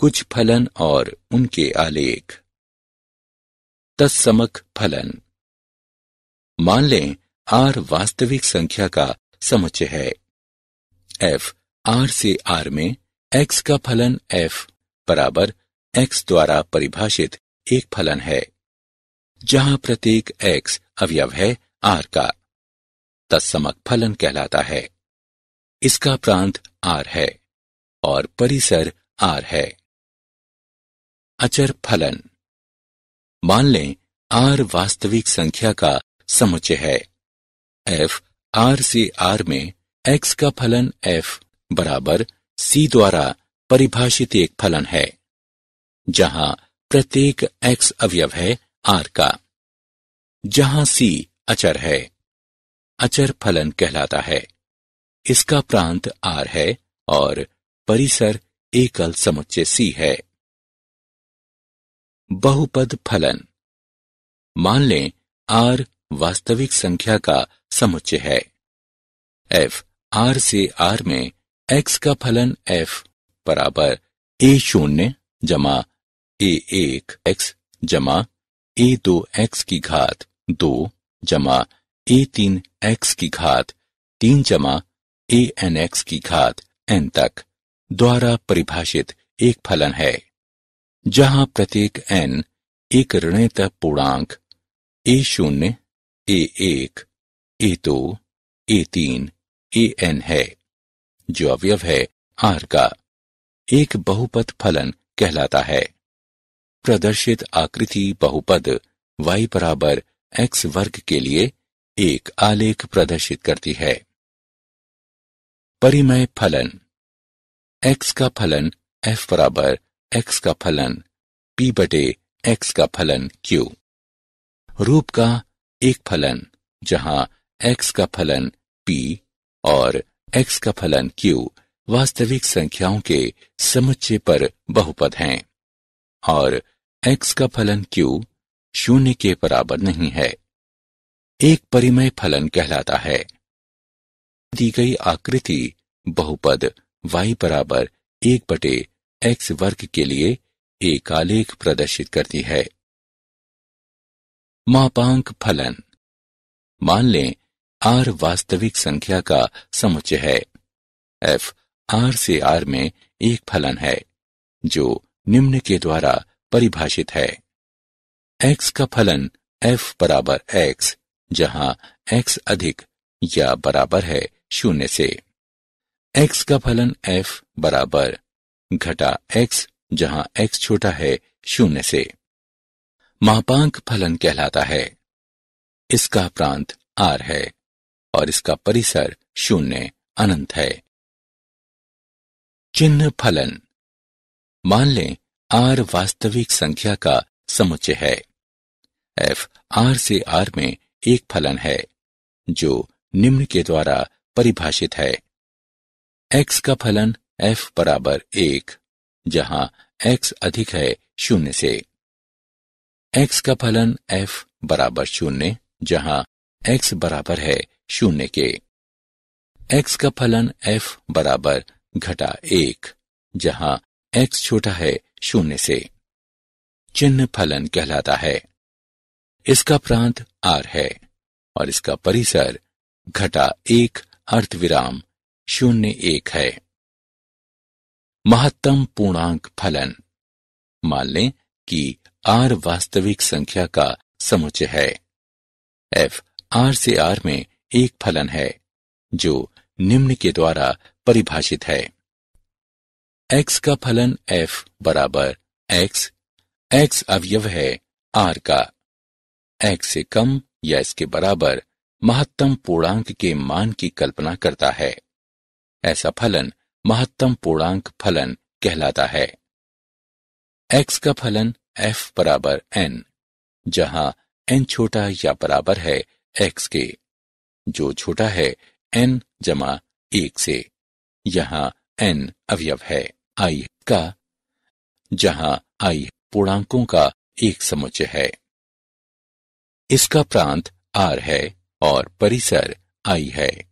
कुछ फलन और उनके आलेख तत्समक फलन मान लें आर वास्तविक संख्या का समुच्चय है एफ आर से आर में एक्स का फलन एफ बराबर एक्स द्वारा परिभाषित एक फलन है जहां प्रत्येक एक्स अवयव है आर का तत्समक फलन कहलाता है इसका प्रांत आर है और परिसर आर है अचर फलन मान लें आर वास्तविक संख्या का समुच्चय है एफ आर से आर में एक्स का फलन एफ बराबर सी द्वारा परिभाषित एक फलन है जहां प्रत्येक एक्स अवयव है आर का जहां सी अचर है अचर फलन कहलाता है इसका प्रांत आर है और परिसर एकल समुच्चय सी है बहुपद फलन मान लें आर वास्तविक संख्या का समुच्चय है एफ आर से आर में एक्स का फलन एफ बराबर ए शून्य जमा ए एक एक्स जमा ए दो एक्स की घात दो जमा ए तीन एक्स की घात तीन जमा ए एन एक्स की घात एन तक द्वारा परिभाषित एक फलन है जहां प्रत्येक एन एक ऋणत पूर्णांक ए शून्य ए एक ए दो ए तीन ए एन है जो अवयव है आर का एक बहुपद फलन कहलाता है प्रदर्शित आकृति बहुपद y बराबर एक्स वर्ग के लिए एक आलेख प्रदर्शित करती है परिमय फलन x का फलन f बराबर एक्स का फलन पी बटे एक्स का फलन क्यू रूप का एक फलन जहां एक्स का फलन पी और एक्स का फलन क्यू वास्तविक संख्याओं के समुच्चय पर बहुपद हैं और एक्स का फलन क्यू शून्य के बराबर नहीं है एक परिमय फलन कहलाता है दी गई आकृति बहुपद y बराबर एक बटे एक्स वर्ग के लिए एक आलेख प्रदर्शित करती है मापांक फलन मान लें आर वास्तविक संख्या का समुच्चय है एफ आर से आर में एक फलन है जो निम्न के द्वारा परिभाषित है एक्स का फलन एफ बराबर एक्स जहां एक्स अधिक या बराबर है शून्य से एक्स का फलन एफ बराबर घटा एक्स जहां एक्स छोटा है शून्य से महापांक फलन कहलाता है इसका प्रांत आर है और इसका परिसर शून्य अनंत है चिन्ह फलन मान लें आर वास्तविक संख्या का समुच्चय है एफ आर से आर में एक फलन है जो निम्न के द्वारा परिभाषित है एक्स का फलन एफ बराबर एक जहां एक्स अधिक है शून्य से एक्स का फलन एफ बराबर शून्य जहां एक्स बराबर है शून्य के एक्स का फलन एफ बराबर घटा एक जहां एक्स छोटा है शून्य से चिन्ह फलन कहलाता है इसका प्रांत आर है और इसका परिसर घटा एक अर्थ विराम शून्य एक है महत्तम पूर्णांक फलन मान लें कि आर वास्तविक संख्या का समुच्चय है एफ आर से आर में एक फलन है जो निम्न के द्वारा परिभाषित है एक्स का फलन एफ बराबर एक्स एक्स अवयव है आर का एक्स से कम या इसके बराबर महत्तम पूर्णांक के मान की कल्पना करता है ऐसा फलन महत्तम पूर्णांक फलन कहलाता है x का फलन f बराबर एन जहां n छोटा या बराबर है x के जो छोटा है n जमा एक से यहां n अवयव है i का जहां i पूर्णांकों का एक समुच्चय है इसका प्रांत r है और परिसर i है